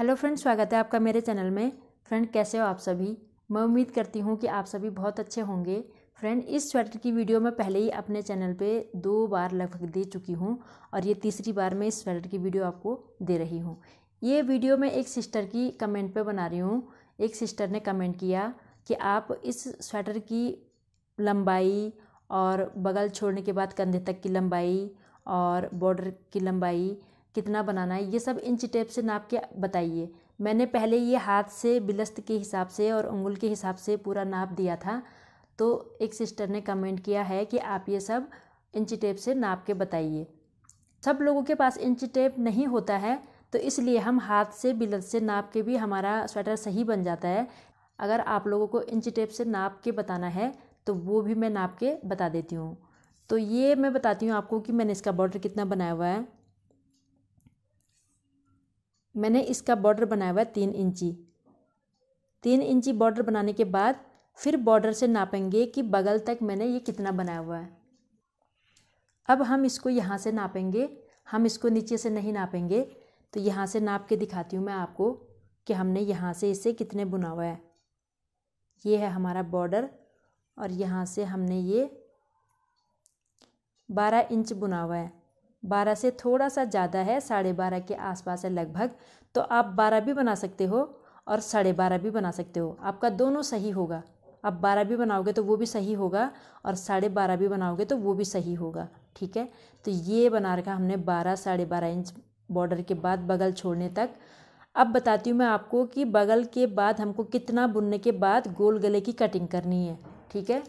hello friend स्वागत है आपका मेरे चैनल में फ्रेंड कैसे हो आप सभी मैं उम्मीद करती हूँ कि आप सभी बहुत अच्छे होंगे फ्रेंड इस स्वेटर की वीडियो मैं पहले ही अपने चैनल पे दो बार लगभग दे चुकी हूँ और ये तीसरी बार मैं इस स्वेटर की वीडियो आपको दे रही हूँ ये वीडियो मैं एक सिस्टर की कमेंट पर बना रही हूँ एक सिस्टर ने कमेंट किया कि आप इस स्वेटर की लंबाई और बगल छोड़ने के बाद कंधे तक की लंबाई और बॉर्डर की लंबाई कितना बनाना है ये सब इंच टेप से नाप के बताइए मैंने पहले ये हाथ से बिलस्त के हिसाब से और उंगुल के हिसाब से पूरा नाप दिया था तो एक सिस्टर ने कमेंट किया है कि आप ये सब इंच टेप से नाप के बताइए सब लोगों के पास इंच टेप नहीं होता है तो इसलिए हम हाथ से बिलत से नाप के भी हमारा स्वेटर सही बन जाता है अगर आप लोगों को इंच टेप से नाप के बताना है तो वो भी मैं नाप के बता देती हूँ तो ये मैं बताती हूँ आपको कि मैंने इसका बॉर्डर कितना बनाया हुआ है मैंने इसका बॉर्डर बनाया हुआ है तीन इंची तीन इंची बॉर्डर बनाने के बाद फिर बॉर्डर से नापेंगे कि बगल तक मैंने ये कितना बनाया हुआ है अब हम इसको यहाँ से नापेंगे हम इसको नीचे से नहीं नापेंगे तो यहाँ से नाप के दिखाती हूँ मैं आपको कि हमने यहाँ से इसे कितने बुना हुआ है ये है हमारा बॉर्डर और यहाँ से हमने ये बारह इंच बुना हुआ है बारह से थोड़ा सा ज़्यादा है साढ़े बारह के आसपास है लगभग तो आप बारह भी बना सकते हो और साढ़े बारह भी बना सकते हो आपका दोनों सही होगा आप बारह भी बनाओगे तो वो भी सही होगा और साढ़े बारह भी बनाओगे तो वो भी सही होगा ठीक है तो ये बना रखा हमने बारह साढ़े बारह इंच बॉर्डर के बाद बगल छोड़ने तक अब बताती हूँ मैं आपको कि बगल के बाद हमको कितना बुनने के बाद गोल गले की कटिंग करनी है ठीक है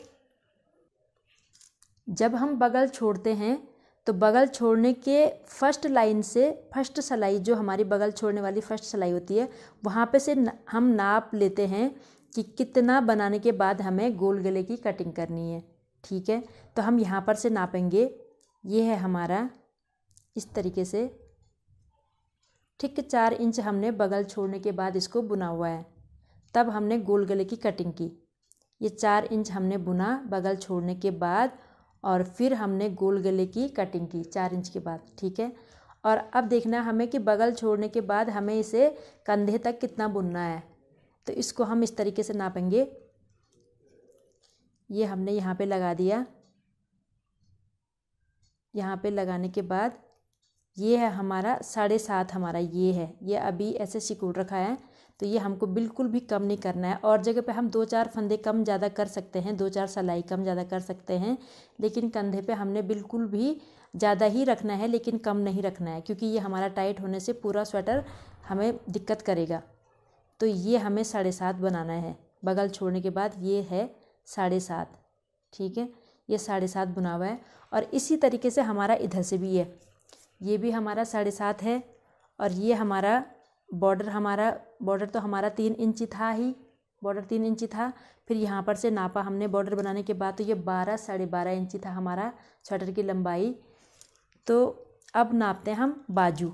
जब हम बगल छोड़ते हैं तो बगल छोड़ने के फर्स्ट लाइन से फर्स्ट सलाई जो हमारी बगल छोड़ने वाली फर्स्ट सलाई होती है वहाँ पे से हम नाप लेते हैं कि कितना बनाने के बाद हमें गोल गले की कटिंग करनी है ठीक है तो हम यहाँ पर से नापेंगे ये है हमारा इस तरीके से ठीक चार इंच हमने बगल छोड़ने के बाद इसको बुना हुआ है तब हमने गोल गले की कटिंग की ये चार इंच हमने बुना बगल छोड़ने के बाद और फिर हमने गोल गले की कटिंग की चार इंच के बाद ठीक है और अब देखना हमें कि बगल छोड़ने के बाद हमें इसे कंधे तक कितना बुनना है तो इसको हम इस तरीके से नापेंगे ये हमने यहाँ पे लगा दिया यहाँ पे लगाने के बाद ये है हमारा साढ़े सात हमारा ये है ये अभी ऐसे सिकुड़ रखा है तो ये हमको बिल्कुल भी कम नहीं करना है और जगह पे हम दो चार फंदे कम ज़्यादा कर सकते हैं दो चार सलाई कम ज़्यादा कर सकते हैं लेकिन कंधे पे हमने बिल्कुल भी ज़्यादा ही रखना है लेकिन कम नहीं रखना है क्योंकि ये हमारा टाइट होने से पूरा स्वेटर हमें दिक्कत करेगा तो ये हमें साढ़े सात बनाना है बगल छोड़ने के बाद ये है साढ़े सात ठीक है ये साढ़े सात बुना हुआ है और इसी तरीके से हमारा इधर से भी है ये भी हमारा साढ़े सात है और ये हमारा बॉर्डर हमारा बॉर्डर तो हमारा तीन इंची था ही बॉर्डर तीन इंची था फिर यहाँ पर से नापा हमने बॉर्डर बनाने के बाद तो ये बारह साढ़े बारह इंची था हमारा स्वेटर की लंबाई तो अब नापते हैं हम बाजू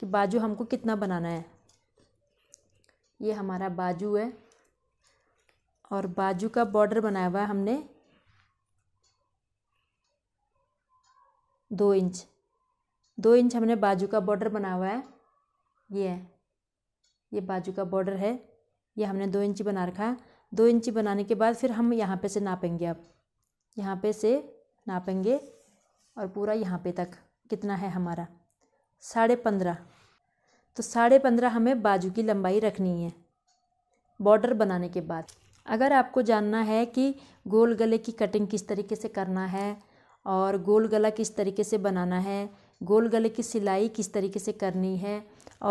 कि बाजू हमको कितना बनाना है ये हमारा बाजू है और बाजू का बॉर्डर बनाया हुआ है हमने दो इंच दो इंच हमने बाजू का बॉर्डर बना हुआ है ये है ये बाजू का बॉर्डर है ये हमने दो इंची बना रखा है दो इंची बनाने के बाद फिर हम यहाँ पे से नापेंगे अब यहाँ पे से नापेंगे और पूरा यहाँ पे तक कितना है हमारा साढ़े पंद्रह तो साढ़े पंद्रह हमें बाजू की लंबाई रखनी है बॉर्डर बनाने के बाद अगर आपको जानना है कि गोल गले की कटिंग किस तरीके से करना है और गोल गला किस तरीके से बनाना है गोल गले की सिलाई किस तरीके से करनी है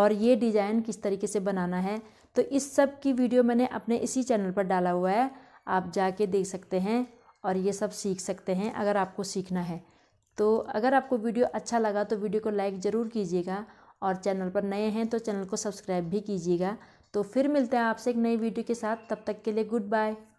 और ये डिज़ाइन किस तरीके से बनाना है तो इस सब की वीडियो मैंने अपने इसी चैनल पर डाला हुआ है आप जाके देख सकते हैं और ये सब सीख सकते हैं अगर आपको सीखना है तो अगर आपको वीडियो अच्छा लगा तो वीडियो को लाइक ज़रूर कीजिएगा और चैनल पर नए हैं तो चैनल को सब्सक्राइब भी कीजिएगा तो फिर मिलते हैं आपसे एक नई वीडियो के साथ तब तक के लिए गुड बाय